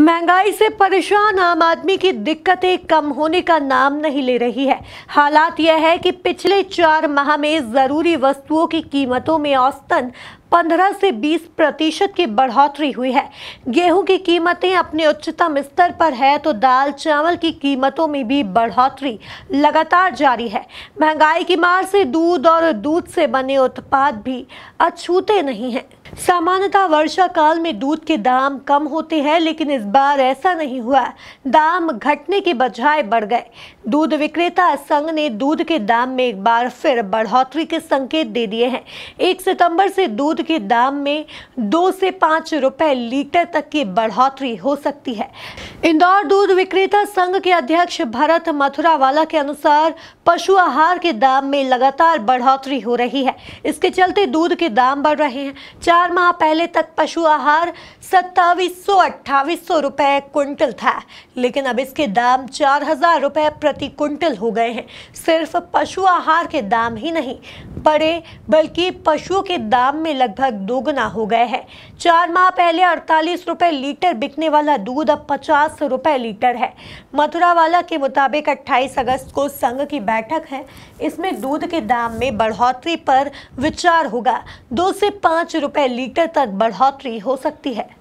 महंगाई से परेशान आम आदमी की दिक्कतें कम होने का नाम नहीं ले रही है हालात यह है कि पिछले चार माह में ज़रूरी वस्तुओं की कीमतों में औसतन 15 से 20 प्रतिशत की बढ़ोतरी हुई है गेहूं की कीमतें अपने उच्चतम स्तर पर है तो दाल चावल की कीमतों में भी बढ़ोतरी लगातार जारी है महंगाई की मार से दूध और दूध से बने उत्पाद भी अछूते नहीं हैं सामान्यतः वर्षा काल में दूध के दाम कम होते हैं लेकिन इस बार ऐसा नहीं हुआ दाम घटने के बजाय बढ़ गए दूध विक्रेता संघ ने दूध के दाम में एक बार फिर बढ़ोतरी के संकेत दे दिए हैं एक सितंबर से दूध के दाम में दो से पाँच रुपए लीटर तक की बढ़ोतरी हो सकती है इंदौर दूध विक्रेता संघ के अध्यक्ष भरत मथुरावाला के अनुसार पशु आहार के दाम में लगातार बढ़ोतरी हो रही है इसके चलते दूध के दाम बढ़ रहे हैं चार माह पहले तक पशु आहार सत्तावीस सौ अट्ठाईस सौ रुपये कुंटल था लेकिन अब इसके दाम चार हजार रुपये प्रति क्विंटल हो गए हैं सिर्फ पशु आहार के दाम ही नहीं बढ़े बल्कि पशुओं के दाम में लगभग दोगुना हो गए हैं चार माह पहले अड़तालीस रुपए लीटर बिकने वाला दूध अब पचास रुपए लीटर है मथुरा वाला के मुताबिक 28 अगस्त को संघ की बैठक है इसमें दूध के दाम में बढ़ोतरी पर विचार होगा दो से पाँच रुपये लीटर तक बढ़ोतरी हो सकती है